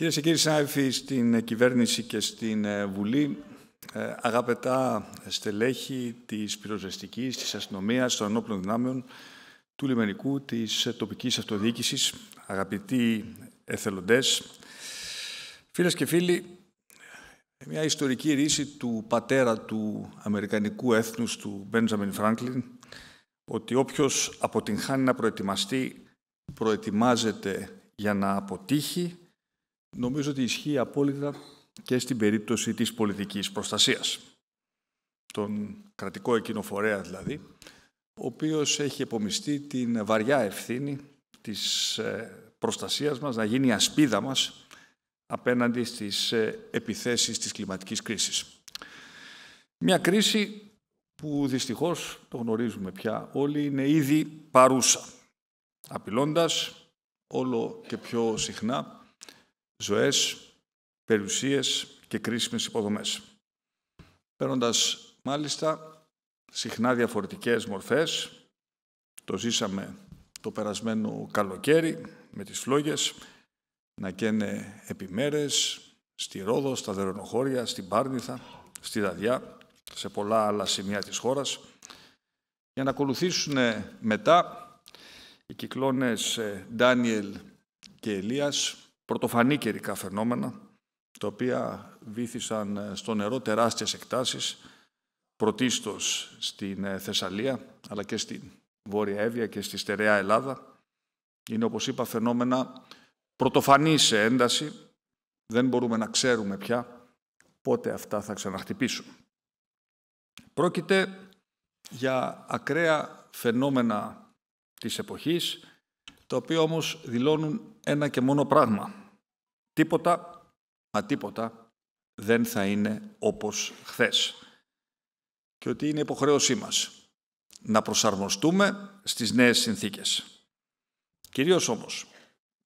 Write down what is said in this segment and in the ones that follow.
Κυρίες και κύριοι συνάδελφοι, στην κυβέρνηση και στην ε, Βουλή, ε, αγαπητά στελέχη της πυροσβεστικής, της αστυνομίας, των ενόπλων δυνάμεων, του λιμενικού, της ε, τοπικής αυτοδιοίκησης, αγαπητοί εθελοντές, φίλες και φίλοι, μια ιστορική ρίση του πατέρα του Αμερικανικού έθνους, του Μπέντζαμιν Φράγκλιν, ότι όποιος αποτυγχάνει να προετοιμαστεί, προετοιμάζεται για να αποτύχει νομίζω ότι ισχύει απόλυτα και στην περίπτωση της πολιτικής προστασίας. Τον κρατικό εκείνο φορέα δηλαδή, ο οποίος έχει επομιστεί την βαριά ευθύνη της ε, προστασίας μας, να γίνει ασπίδα μας απέναντι στις ε, επιθέσεις της κλιματικής κρίσης. Μια κρίση που δυστυχώς το γνωρίζουμε πια όλοι είναι ήδη παρούσα, απειλώντας όλο και πιο συχνά ζωές, περιουσίες και κρίσιμες υποδομές. Παίρνοντας μάλιστα συχνά διαφορετικές μορφές, το ζήσαμε το περασμένο καλοκαίρι με τις φλόγες, να καίνε επιμέρες, στη Ρόδο, στα Δερονοχώρια, στην Πάρνηθα, στη Δαδιά, σε πολλά άλλα σημεία της χώρας, για να ακολουθήσουν μετά οι κυκλώνες ε, Ντάνιελ και Ελίας, πρωτοφανή καιρικά φαινόμενα, τα οποία βήθησαν ε, στο νερό τεράστιες εκτάσεις, πρωτίστως στην ε, Θεσσαλία, αλλά και στην Βόρεια Εύβοια και στη Στερεά Ελλάδα. Είναι, όπως είπα, φαινόμενα πρωτοφανή σε ένταση. Δεν μπορούμε να ξέρουμε πια πότε αυτά θα ξαναχτυπήσουν. Πρόκειται για ακραία φαινόμενα της εποχής, τα οποία όμως δηλώνουν ένα και μόνο πράγμα. Τίποτα, μα τίποτα, δεν θα είναι όπως χθες. Και ότι είναι υποχρέωσή μας να προσαρμοστούμε στις νέες συνθήκες. Κυρίως όμως,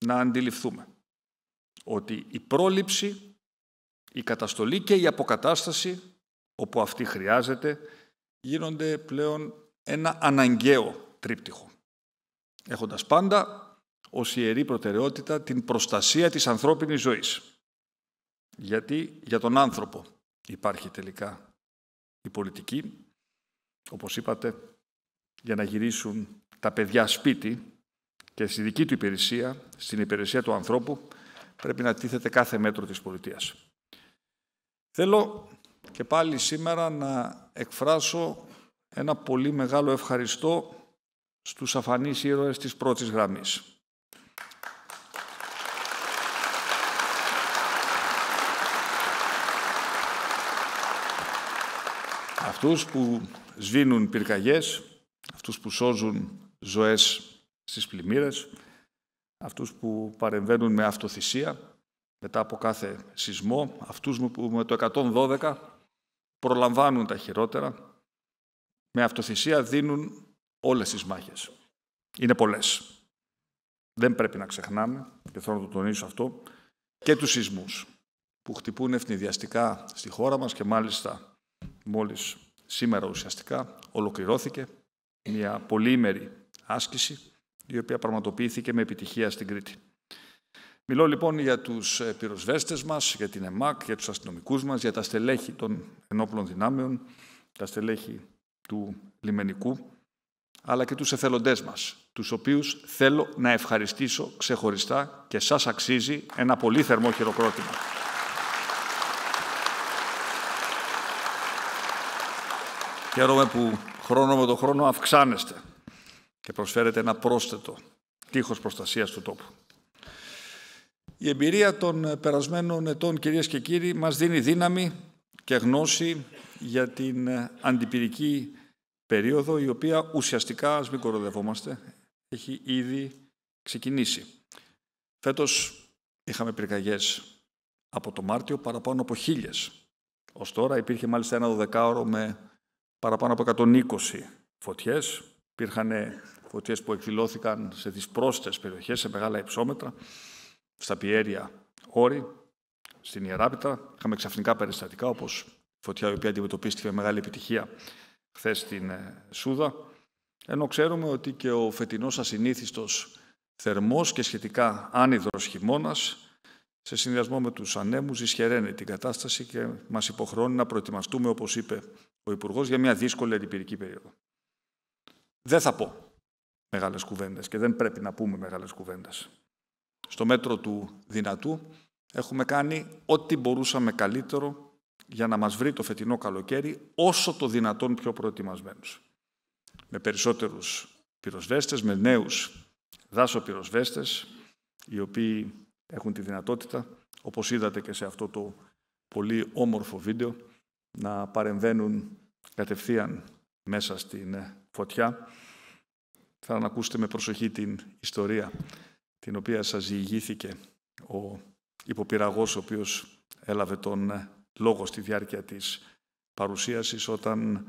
να αντιληφθούμε ότι η πρόληψη, η καταστολή και η αποκατάσταση, όπου αυτή χρειάζεται, γίνονται πλέον ένα αναγκαίο τρίπτυχο έχοντας πάντα ως ιερή προτεραιότητα την προστασία της ανθρώπινης ζωής. Γιατί για τον άνθρωπο υπάρχει τελικά η πολιτική, όπως είπατε, για να γυρίσουν τα παιδιά σπίτι και στη δική του υπηρεσία, στην υπηρεσία του ανθρώπου, πρέπει να τίθεται κάθε μέτρο της πολιτείας. Θέλω και πάλι σήμερα να εκφράσω ένα πολύ μεγάλο ευχαριστώ στους αφανείς ήρωες της πρώτης γραμμής. Αυτούς που σβήνουν πυρκαγιές, αυτούς που σώζουν ζωές στις πλημμύρες, αυτούς που παρεμβαίνουν με αυτοθυσία μετά από κάθε σεισμό, αυτούς που με το 112 προλαμβάνουν τα χειρότερα, με αυτοθυσία δίνουν όλες τις μάχες. Είναι πολλές. Δεν πρέπει να ξεχνάμε, και θέλω να το τονίσω αυτό, και τους σεισμούς που χτυπούν ευνηδιαστικά στη χώρα μας και μάλιστα μόλις σήμερα ουσιαστικά ολοκληρώθηκε μια πολύήμερη άσκηση η οποία πραγματοποιήθηκε με επιτυχία στην Κρήτη. Μιλώ λοιπόν για τους πυροσβέστες μας, για την ΕΜΑΚ, για τους αστυνομικούς μας, για τα στελέχη των ενόπλων δυνάμεων, τα στελέχη του λιμενικού, αλλά και τους εθελοντές μας, τους οποίους θέλω να ευχαριστήσω ξεχωριστά και σας αξίζει ένα πολύ θερμό χειροκρότημα. Χαίρομαι που χρόνο με το χρόνο αυξάνεστε και προσφέρετε ένα πρόσθετο τείχος προστασίας του τόπου. Η εμπειρία των περασμένων ετών, κυρίες και κύριοι, μας δίνει δύναμη και γνώση για την αντιπυρική περίοδο η οποία ουσιαστικά, ας μην κοροδευόμαστε, έχει ήδη ξεκινήσει. Φέτος είχαμε πυρκαγιές από το Μάρτιο παραπάνω από χίλιες. Ως τώρα υπήρχε μάλιστα ένα δωδεκάωρο με παραπάνω από 120 φωτιές. Υπήρχαν φωτιές που εκδηλώθηκαν σε δυσπρόσιτες περιοχές, σε μεγάλα υψόμετρα, στα πιέρια όρη, στην Ιεράπητα. Είχαμε ξαφνικά περιστατικά, όπως φωτιά η οποία αντιμετωπίστηκε με μεγάλη επιτυχία χθες στην ε, Σούδα, ενώ ξέρουμε ότι και ο φετινός ασυνήθιστος θερμός και σχετικά άνυδρος χειμώνας, σε συνδυασμό με τους ανέμους, ισχυραίνει την κατάσταση και μας υποχρώνει να προετοιμαστούμε, όπως είπε ο Υπουργός, για μια δύσκολη αντιπυρική περίοδο. Δεν θα πω μεγάλες κουβέντες και δεν πρέπει να πούμε μεγάλες κουβέντες. Στο μέτρο του δυνατού έχουμε κάνει ό,τι μπορούσαμε καλύτερο για να μας βρει το φετινό καλοκαίρι όσο το δυνατόν πιο προετοιμασμένους. Με περισσότερους πυροσβέστες, με νέους δάσο πυροσβέστες, οι οποίοι έχουν τη δυνατότητα, όπως είδατε και σε αυτό το πολύ όμορφο βίντεο, να παρεμβαίνουν κατευθείαν μέσα στην ε, φωτιά. Θα ακούσετε με προσοχή την ιστορία την οποία σας διηγήθηκε ο υποπυραγός ο οποίος έλαβε τον ε, λόγος στη διάρκεια της παρουσίασης όταν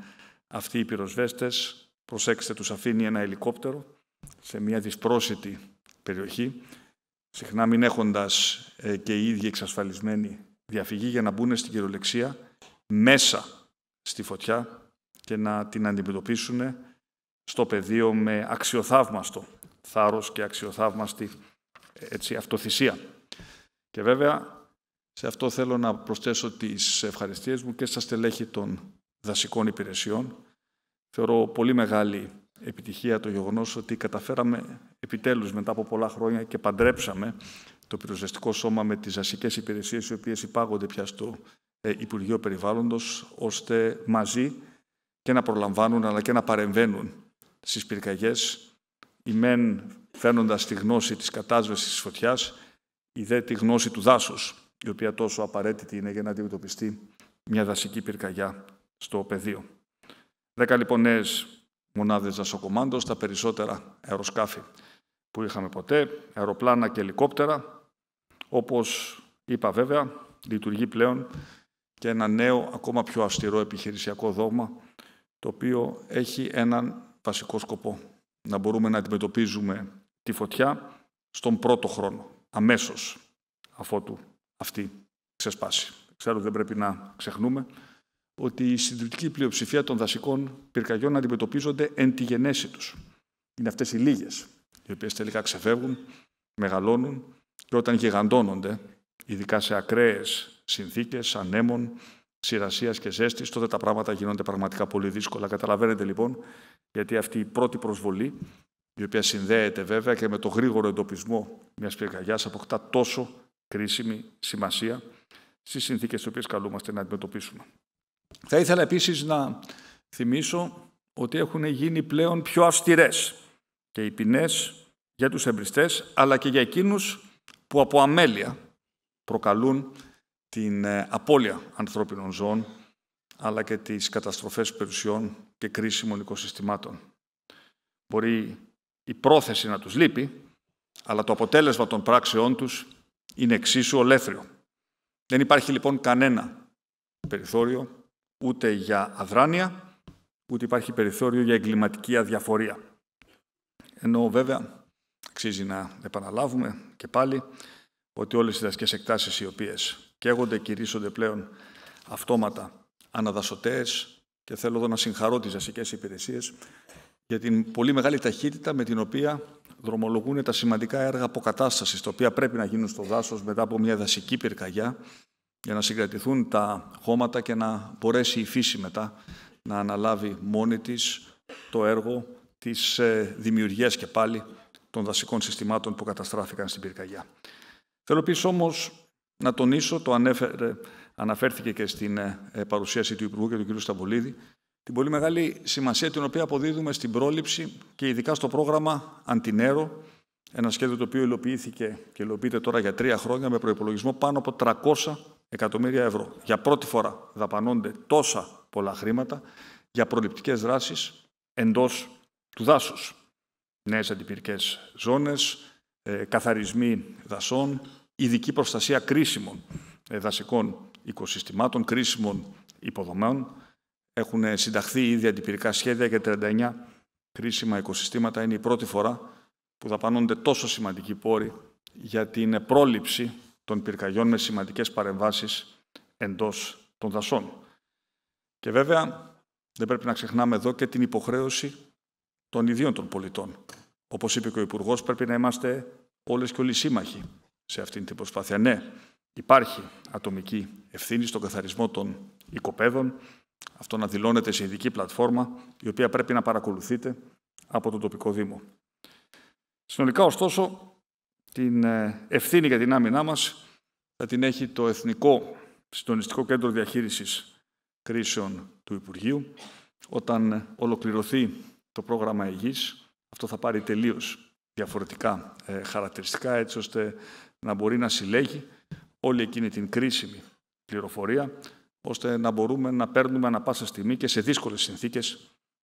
αυτοί οι πυροσβέστες, προσέξτε, τους αφήνει ένα ελικόπτερο σε μια δυσπρόσιτη περιοχή, συχνά μην έχοντας ε, και οι ίδιοι εξασφαλισμένοι διαφυγή για να μπουν στην κυριολεξία μέσα στη φωτιά και να την αντιμετωπίσουν στο πεδίο με αξιοθαύμαστο θάρρος και αξιοθαύμαστη ε, έτσι, αυτοθυσία. Και βέβαια σε αυτό θέλω να προσθέσω τις ευχαριστίες μου και στα στελέχη των δασικών υπηρεσιών. Θεωρώ πολύ μεγάλη επιτυχία το γεγονός ότι καταφέραμε επιτέλους μετά από πολλά χρόνια και παντρέψαμε το πυροσβεστικό σώμα με τις δασικές υπηρεσίες οι οποίες υπάγονται πια στο ε, Υπουργείο Περιβάλλοντος ώστε μαζί και να προλαμβάνουν αλλά και να παρεμβαίνουν στις πυρκαγιές η μεν φαίνοντας τη γνώση της κατάσβεσης της φωτιάς η δε τη γνώση του δάσους η οποία τόσο απαραίτητη είναι για να αντιμετωπιστεί μια δασική πυρκαγιά στο πεδίο. Δέκα λοιπόν νέες μονάδες δασοκομάντος, τα περισσότερα αεροσκάφη που είχαμε ποτέ, αεροπλάνα και ελικόπτερα. Όπως είπα, βέβαια, λειτουργεί πλέον και ένα νέο, ακόμα πιο αυστηρό επιχειρησιακό δόγμα, το οποίο έχει έναν βασικό σκοπό. Να μπορούμε να αντιμετωπίζουμε τη φωτιά στον πρώτο χρόνο, αμέσως αφότου αυτή ξεσπάσει. Ξέρω ότι δεν πρέπει να ξεχνούμε ότι η συντριπτική πλειοψηφία των δασικών πυρκαγιών αντιμετωπίζονται εν τη γενέση τους. Είναι αυτές οι λίγες, οι οποίες τελικά ξεφεύγουν, μεγαλώνουν και όταν γιγαντώνονται, ειδικά σε ακραίες συνθήκες ανέμων, σειρασίας και ζέστης, τότε τα πράγματα γίνονται πραγματικά πολύ δύσκολα. Καταλαβαίνετε λοιπόν γιατί αυτή η πρώτη προσβολή, η οποία συνδέεται βέβαια και με το γρήγορο εντοπισμό μιας πυρκαγιάς, αποκτά τόσο κρίσιμη σημασία στις συνθήκες τις οποίες καλούμαστε να αντιμετωπίσουμε. Θα ήθελα επίσης να θυμίσω ότι έχουν γίνει πλέον πιο αυστηρές και οι ποινές για τους εμπριστές, αλλά και για εκείνους που από αμέλεια προκαλούν την ε, απώλεια ανθρώπινων ζώων, αλλά και τις καταστροφές περιουσιών και κρίσιμων οικοσυστημάτων. Μπορεί η πρόθεση να τους λείπει, αλλά το αποτέλεσμα των πράξεών τους είναι εξίσου ολέθριο. Δεν υπάρχει λοιπόν κανένα περιθώριο ούτε για αδράνεια, ούτε υπάρχει περιθώριο για εγκληματική αδιαφορία. Ενώ βέβαια, αξίζει να επαναλάβουμε και πάλι, ότι όλες οι δασικές εκτάσεις οι οποίες καίγονται, κηρύσσονται πλέον αυτόματα αναδασωτές και θέλω εδώ να συγχαρώ τις δασικές υπηρεσίες για την πολύ μεγάλη ταχύτητα με την οποία δρομολογούν τα σημαντικά έργα αποκατάστασης, τα οποία πρέπει να γίνουν στο δάσος μετά από μια δασική πυρκαγιά, για να συγκρατηθούν τα χώματα και να μπορέσει η φύση μετά να αναλάβει μόνη της το έργο της ε, δημιουργίας και πάλι των δασικών συστημάτων που καταστράφηκαν στην πυρκαγιά. Θέλω επίσης όμως να τονίσω, το αναφέρθηκε και στην ε, παρουσίαση του Υπουργού και του κ. Σταμπολίδη, την πολύ μεγάλη σημασία την οποία αποδίδουμε στην πρόληψη και ειδικά στο πρόγραμμα Αντινέρο, ένα σχέδιο το οποίο υλοποιήθηκε και υλοποιείται τώρα για τρία χρόνια με προπολογισμό πάνω από 300 εκατομμύρια ευρώ. Για πρώτη φορά δαπανώνται τόσα πολλά χρήματα για προληπτικές δράσεις εντός του δάσους. Νέες αντιπυρικές ζώνες, ε, καθαρισμοί δασών, ειδική προστασία κρίσιμων ε, δασικών οικοσυστημάτων, κρίσιμων υποδομών, έχουν συνταχθεί ήδη αντιπυρικά σχέδια για 39 κρίσιμα οικοσυστήματα. Είναι η πρώτη φορά που δαπανώνται τόσο σημαντικοί πόροι για την πρόληψη των πυρκαγιών με σημαντικές παρεμβάσεις εντός των δασών. Και βέβαια, δεν πρέπει να ξεχνάμε εδώ και την υποχρέωση των ιδίων των πολιτών. Όπως είπε και ο Υπουργός, πρέπει να είμαστε όλες και όλοι σύμμαχοι σε αυτή την προσπάθεια. Ναι, υπάρχει ατομική ευθύνη στον καθαρισμό των οικοπαίδων, αυτό να δηλώνεται σε ειδική πλατφόρμα, η οποία πρέπει να παρακολουθείτε από τον τοπικό Δήμο. Συνολικά, ωστόσο, την ε, ευθύνη για την άμυνά μας θα την έχει το Εθνικό Συντονιστικό Κέντρο Διαχείρισης Κρίσεων του Υπουργείου. Όταν ε, ολοκληρωθεί το πρόγραμμα υγιής, αυτό θα πάρει τελείως διαφορετικά ε, χαρακτηριστικά, έτσι ώστε να μπορεί να συλλέγει όλη εκείνη την κρίσιμη πληροφορία ώστε να μπορούμε να παίρνουμε ανα πάσα στιγμή και σε δύσκολες συνθήκες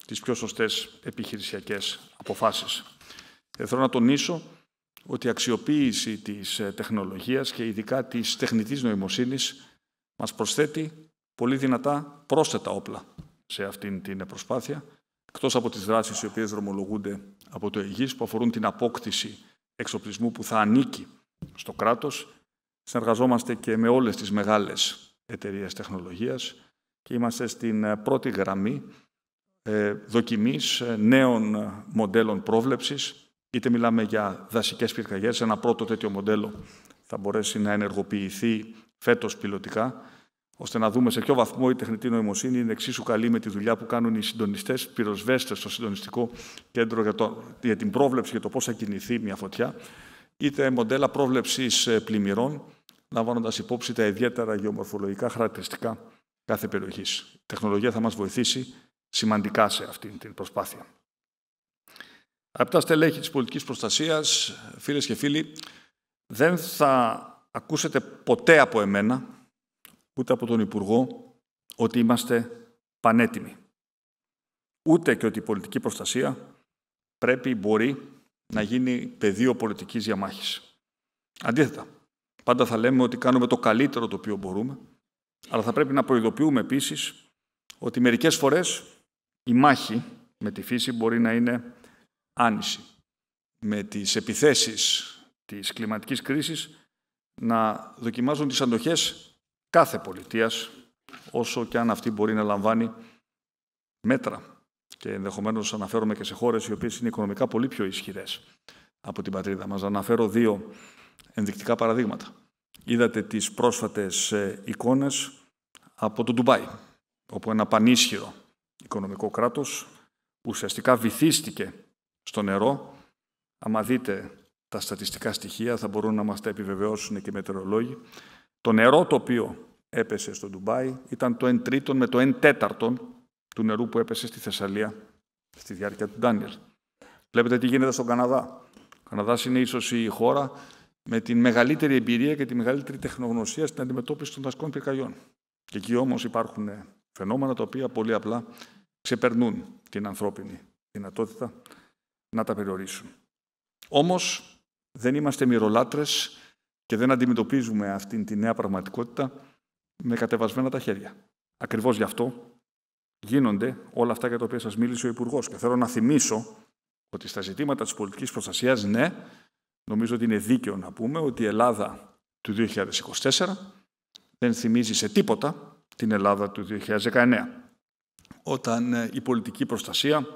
τις πιο σωστές επιχειρησιακές αποφάσεις. Ε, θέλω να τονίσω ότι η αξιοποίηση της ε, τεχνολογίας και ειδικά της τεχνητής νοημοσύνης μας προσθέτει πολύ δυνατά πρόσθετα όπλα σε αυτήν την προσπάθεια, εκτός από τις δράσεις οι οποίες δρομολογούνται από το ΕΓΙΣ που αφορούν την απόκτηση εξοπλισμού που θα ανήκει στο κράτος. Συνεργαζόμαστε και με όλες τις μεγάλες Εταιρείας τεχνολογίας και είμαστε στην ε, πρώτη γραμμή ε, δοκιμής ε, νέων μοντέλων πρόβλεψης, είτε μιλάμε για δασικές πυρκαγιές, ένα πρώτο τέτοιο μοντέλο θα μπορέσει να ενεργοποιηθεί φέτος πιλωτικά, ώστε να δούμε σε ποιο βαθμό η τεχνητή νοημοσύνη είναι εξίσου καλή με τη δουλειά που κάνουν οι συντονιστές πυροσβέστες στο συντονιστικό κέντρο για, για την πρόβλεψη για το πώς θα κινηθεί μια φωτιά, είτε μοντέλα πρόβλεψης πλημμυρών, λαμβάνοντας υπόψη τα ιδιαίτερα γεωμορφολογικά χαρακτηριστικά κάθε περιοχής. Η τεχνολογία θα μας βοηθήσει σημαντικά σε αυτή την προσπάθεια. Από τα στελέχη της πολιτικής προστασίας, φίλες και φίλοι, δεν θα ακούσετε ποτέ από εμένα, ούτε από τον Υπουργό, ότι είμαστε πανέτοιμοι. Ούτε και ότι η πολιτική προστασία πρέπει, μπορεί να γίνει πεδίο πολιτικής διαμάχης. Αντίθετα, Πάντα θα λέμε ότι κάνουμε το καλύτερο το οποίο μπορούμε, αλλά θα πρέπει να προειδοποιούμε επίσης ότι μερικές φορές η μάχη με τη φύση μπορεί να είναι άνηση. Με τις επιθέσεις της κλιματικής κρίσης να δοκιμάζουν τις αντοχές κάθε πολιτείας, όσο και αν αυτή μπορεί να λαμβάνει μέτρα. Και ενδεχομένως αναφέρομαι και σε χώρες οι οποίες είναι οικονομικά πολύ πιο ισχυρές από την πατρίδα μας. Θα αναφέρω δύο ενδεικτικά παραδείγματα. Είδατε τις πρόσφατες ε, εικόνες από το Ντουμπάι, όπου ένα πανίσχυρο οικονομικό κράτος ουσιαστικά βυθίστηκε στο νερό. Άμα δείτε τα στατιστικά στοιχεία, θα μπορούν να μας τα επιβεβαιώσουν και οι μετεωρολόγοι. Το νερό το οποίο έπεσε στο Ντουμπάι ήταν το 1 τρίτον με το 1 τέταρτον του νερού που έπεσε στη Θεσσαλία στη διάρκεια του Ντάνιελ. Βλέπετε τι γίνεται στον Καναδά. Ο Καναδάς είναι ίσως η χώρα με την μεγαλύτερη εμπειρία και τη μεγαλύτερη τεχνογνωσία στην αντιμετώπιση των δασκών πυρκαγιών. Και εκεί όμως υπάρχουν ε, φαινόμενα τα οποία πολύ απλά ξεπερνούν την ανθρώπινη δυνατότητα να τα περιορίσουν. Όμως, δεν είμαστε μυρολάτρες και δεν αντιμετωπίζουμε αυτή τη νέα πραγματικότητα με κατεβασμένα τα χέρια. Ακριβώς γι' αυτό γίνονται όλα αυτά για τα οποία σας μίλησε ο υπουργός. Και θέλω να θυμίσω ότι στα ζητήματα της πολιτικής προστασίας, ναι, Νομίζω ότι είναι δίκαιο να πούμε ότι η Ελλάδα του 2024 δεν θυμίζει σε τίποτα την Ελλάδα του 2019, όταν ε, η πολιτική προστασία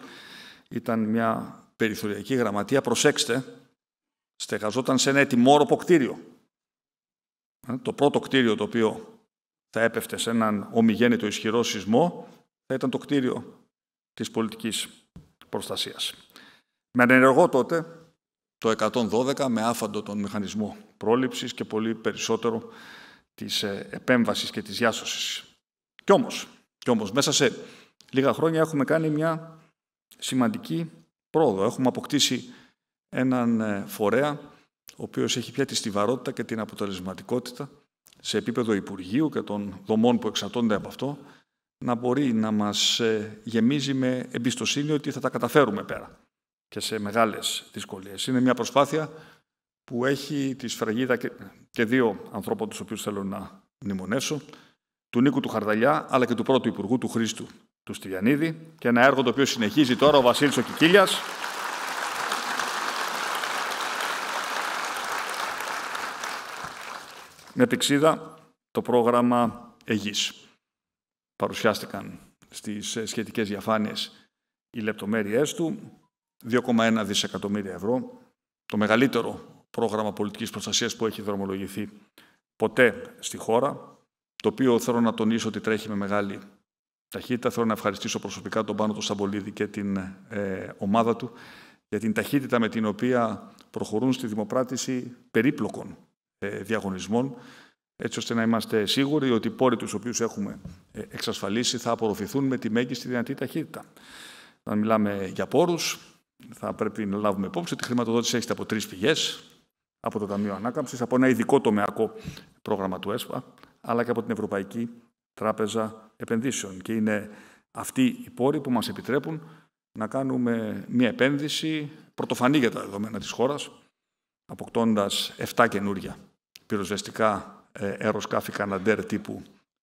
ήταν μια περιθωριακή γραμματεία, προσέξτε, στεγαζόταν σε ένα ετοιμόρροπο κτίριο. Ε, το πρώτο κτίριο το οποίο θα έπεφτε σε έναν ομιγέννητο ισχυρό σεισμό θα ήταν το κτίριο της πολιτικής προστασίας. Με ανενεργό τότε το 112 με άφαντο τον μηχανισμό πρόληψης και πολύ περισσότερο της ε, επέμβασης και της διάσωσης. Κι όμως, κι όμως μέσα σε λίγα χρόνια έχουμε κάνει μια σημαντική πρόοδο. Έχουμε αποκτήσει έναν ε, φορέα ο οποίος έχει πια τη στιβαρότητα και την αποτελεσματικότητα σε επίπεδο Υπουργείου και των δομών που εξαρτώνται από αυτό, να μπορεί να μας ε, γεμίζει με εμπιστοσύνη ότι θα τα καταφέρουμε πέρα και σε μεγάλες δυσκολίες. Είναι μια προσπάθεια που έχει τη σφραγίδα και, δύο ανθρώπων τους οποίους θέλω να μνημονεύσω, του Νίκου του Χαρδαλιά, αλλά και του πρώτου Υπουργού, του Χρήστου, του Στυλιανίδη, και ένα έργο το οποίο συνεχίζει τώρα ο Βασίλης ο με πηξίδα το πρόγραμμα ΕΓΙΣ. Παρουσιάστηκαν στις ε, σχετικές διαφάνειες οι λεπτομέρειές του. 2,1 δισεκατομμύρια ευρώ, το μεγαλύτερο πρόγραμμα πολιτικής προστασίας που έχει δρομολογηθεί ποτέ στη χώρα, το οποίο θέλω να τονίσω ότι τρέχει με μεγάλη ταχύτητα. Θέλω να ευχαριστήσω προσωπικά τον Πάνο του Σαμπολίδη και την ε, ομάδα του για την ταχύτητα με την οποία προχωρούν στη δημοπράτηση περίπλοκων ε, διαγωνισμών, έτσι ώστε να είμαστε σίγουροι ότι οι πόροι τους οποίους έχουμε ε, εξασφαλίσει θα απορροφηθούν με τη μέγιστη δυνατή ταχύτητα. Αν μιλάμε για πόρους, θα πρέπει να λάβουμε υπόψη ότι η χρηματοδότηση έχετε από τρεις πηγές. Από το Ταμείο Ανάκαμψης, από ένα ειδικό τομεακό πρόγραμμα του ΕΣΠΑ, αλλά και από την Ευρωπαϊκή Τράπεζα Επενδύσεων. Και είναι αυτοί οι πόροι που μας επιτρέπουν να κάνουμε μια επένδυση πρωτοφανή για τα δεδομένα της χώρας, αποκτώντας 7 καινούρια πυροσβεστικά ε, αεροσκάφη Καναντέρ τύπου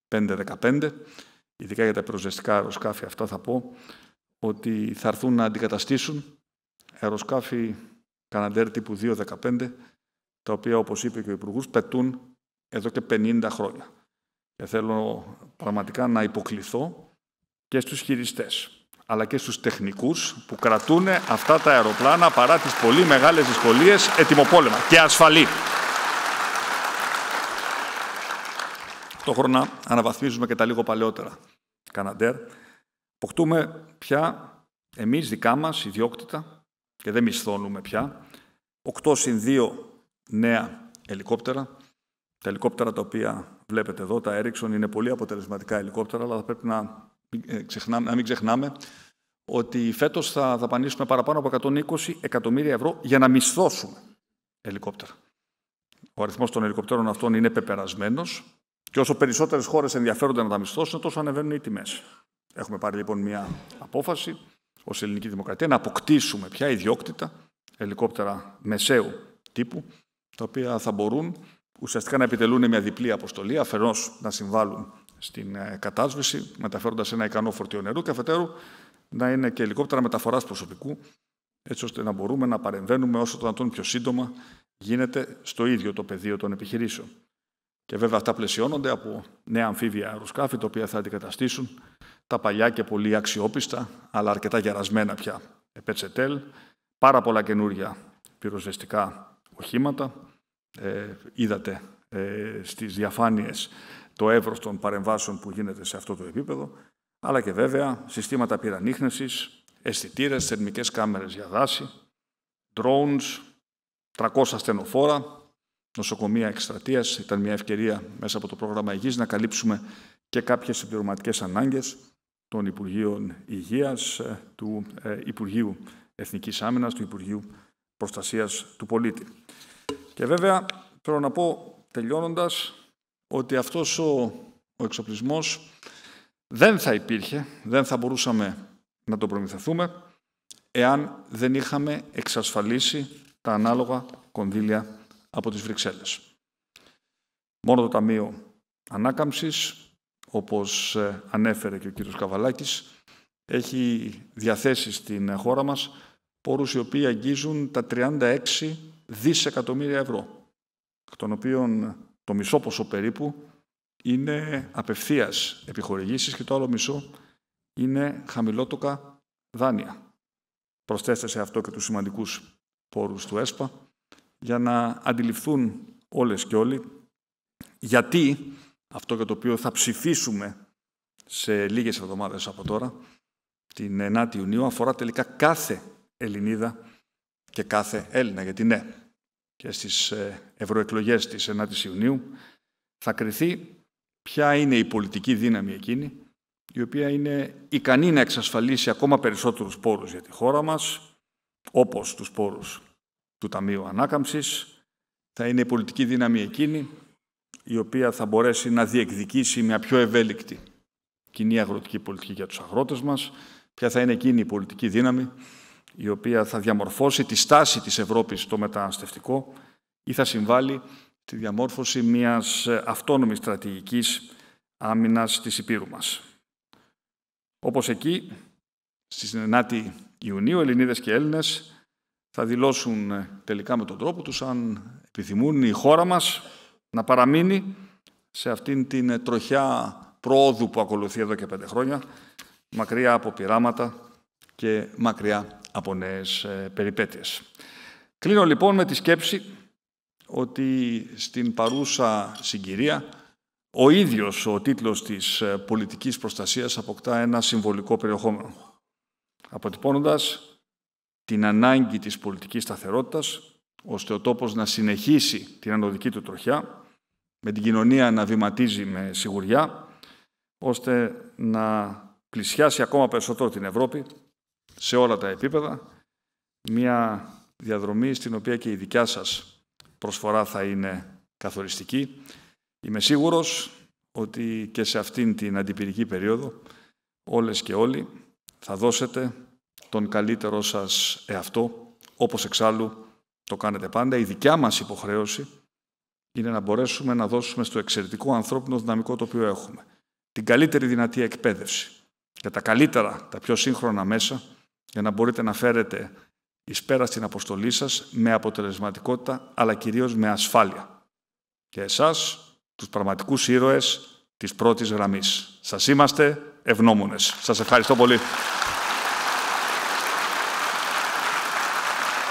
515. Ειδικά για τα πυροσβεστικά αεροσκάφη αυτά θα πω ότι θα έρθουν να αντικαταστήσουν αεροσκάφη Καναντέρ τύπου 215, τα οποία, όπως είπε και ο Υπουργός, πετούν εδώ και 50 χρόνια. Και θέλω πραγματικά να υποκληθώ και στους χειριστές, αλλά και στους τεχνικούς που κρατούν αυτά τα αεροπλάνα παρά τις πολύ μεγάλες δυσκολίες ετοιμοπόλεμα και ασφαλή. χρόνο αναβαθμίζουμε και τα λίγο παλαιότερα. Καναντέρ, Υποκτούμε πια εμείς δικά μας ιδιόκτητα και δεν μισθώνουμε πια. 8 συν 2 νέα ελικόπτερα. Τα ελικόπτερα τα οποία βλέπετε εδώ, τα Ericsson, είναι πολύ αποτελεσματικά ελικόπτερα, αλλά θα πρέπει να ε, μην ξεχνάμε, να μην ότι φέτος θα δαπανίσουμε παραπάνω από 120 εκατομμύρια ευρώ για να μισθώσουμε ελικόπτερα. Ο αριθμός των ελικόπτερων αυτών είναι πεπερασμένος και όσο περισσότερες χώρες ενδιαφέρονται να τα μισθώσουν, τόσο ανεβαίνουν οι τιμές. Έχουμε πάρει λοιπόν μια απόφαση ως ελληνική δημοκρατία να αποκτήσουμε πια ιδιότητα ελικόπτερα μεσαίου τύπου, τα οποία θα μπορούν ουσιαστικά να επιτελούν μια διπλή αποστολή, αφενός να συμβάλλουν στην ε, κατάσβεση, μεταφέροντας ένα ικανό φορτίο νερού και αφετέρου να είναι και ελικόπτερα μεταφοράς προσωπικού, έτσι ώστε να μπορούμε να παρεμβαίνουμε όσο το δυνατόν πιο σύντομα γίνεται στο ίδιο το πεδίο των επιχειρήσεων. Και βέβαια αυτά πλαισιώνονται από νέα αμφίβια αεροσκάφη, τα οποία θα αντικαταστήσουν τα παλιά και πολύ αξιόπιστα, αλλά αρκετά γερασμένα πια επετσετέλ, πάρα πολλά καινούργια πυροσβεστικά οχήματα. Ε, είδατε ε, στις διαφάνειες το εύρος των παρεμβάσεων που γίνεται σε αυτό το επίπεδο, αλλά και βέβαια συστήματα πυρανίχνεσης, αισθητήρες, θερμικές κάμερες για δάση, drones, 300 στενοφόρα, νοσοκομεία εκστρατείας. Ήταν μια ευκαιρία μέσα από το πρόγραμμα Υγείας να καλύψουμε και κάποιες συμπληρωματικές ανάγκες των Υπουργείων Υγείας, ε, ε, του Υπουργείου Εθνικής Άμυνας, του Υπουργείου Προστασίας του Πολίτη. Και βέβαια θέλω να πω τελειώνοντας ότι αυτός ο, εξοπλισμός εξοπλισμός δεν θα υπήρχε, δεν θα μπορούσαμε να το προμηθευτούμε εάν δεν είχαμε εξασφαλίσει τα ανάλογα κονδύλια από τις Βρυξέλλες. Μόνο το Ταμείο Ανάκαμψης, όπως ε, ανέφερε και ο κύριος Καβαλάκης, έχει διαθέσει στην ε, χώρα μας πόρους οι οποίοι αγγίζουν τα 36 δισεκατομμύρια ευρώ, εκ των οποίων το μισό ποσό περίπου είναι απευθείας επιχορηγήσεις και το άλλο μισό είναι χαμηλότοκα δάνεια. Προσθέστε σε αυτό και τους σημαντικούς πόρους του ΕΣΠΑ, για να αντιληφθούν όλες και όλοι γιατί αυτό για το οποίο θα ψηφίσουμε σε λίγες εβδομάδες από τώρα, την 9η Ιουνίου, αφορά τελικά κάθε Ελληνίδα και κάθε Έλληνα, γιατί ναι, και στις ε, ευρωεκλογές της 9 η Ιουνίου θα κριθεί ποια είναι η πολιτική δύναμη εκείνη, η οποία είναι ικανή να εξασφαλίσει ακόμα περισσότερους πόρους για τη χώρα μας, όπως τους πόρους του Ταμείου Ανάκαμψης, θα είναι η πολιτική δύναμη εκείνη η οποία θα μπορέσει να διεκδικήσει μια πιο ευέλικτη κοινή αγροτική πολιτική για τους αγρότες μας, ποια θα είναι εκείνη η πολιτική δύναμη η οποία θα διαμορφώσει τη στάση της Ευρώπης στο μεταναστευτικό ή θα συμβάλλει τη διαμόρφωση μιας αυτόνομης στρατηγικής άμυνας της Υπήρου μας. Όπως εκεί, στις 9 Ιουνίου, Ελληνίδες και Έλληνες θα δηλώσουν ε, τελικά με τον τρόπο τους αν επιθυμούν η χώρα μας να παραμείνει σε αυτήν την ε, τροχιά πρόοδου που ακολουθεί εδώ και πέντε χρόνια, μακριά από πειράματα και μακριά από νέες ε, περιπέτειες. Κλείνω λοιπόν με τη σκέψη ότι στην παρούσα συγκυρία ο ίδιος ο τίτλος της πολιτικής προστασίας αποκτά ένα συμβολικό περιεχόμενο, αποτυπώνοντας την ανάγκη της πολιτικής σταθερότητας, ώστε ο τόπος να συνεχίσει την ανωδική του τροχιά, με την κοινωνία να βηματίζει με σιγουριά, ώστε να πλησιάσει ακόμα περισσότερο την Ευρώπη σε όλα τα επίπεδα, μια διαδρομή στην οποία και η δικιά σας προσφορά θα είναι καθοριστική. Είμαι σίγουρος ότι και σε αυτήν την αντιπυρική περίοδο όλες και όλοι θα δώσετε τον καλύτερο σας εαυτό, όπως εξάλλου το κάνετε πάντα. Η δικιά μας υποχρέωση είναι να μπορέσουμε να δώσουμε στο εξαιρετικό ανθρώπινο δυναμικό το οποίο έχουμε την καλύτερη δυνατή εκπαίδευση και τα καλύτερα, τα πιο σύγχρονα μέσα για να μπορείτε να φέρετε εις πέρα στην αποστολή σας με αποτελεσματικότητα αλλά κυρίως με ασφάλεια. Και εσάς, τους πραγματικούς ήρωες της πρώτης γραμμής. Σας είμαστε ευγνώμονες. Σας ευχαριστώ πολύ.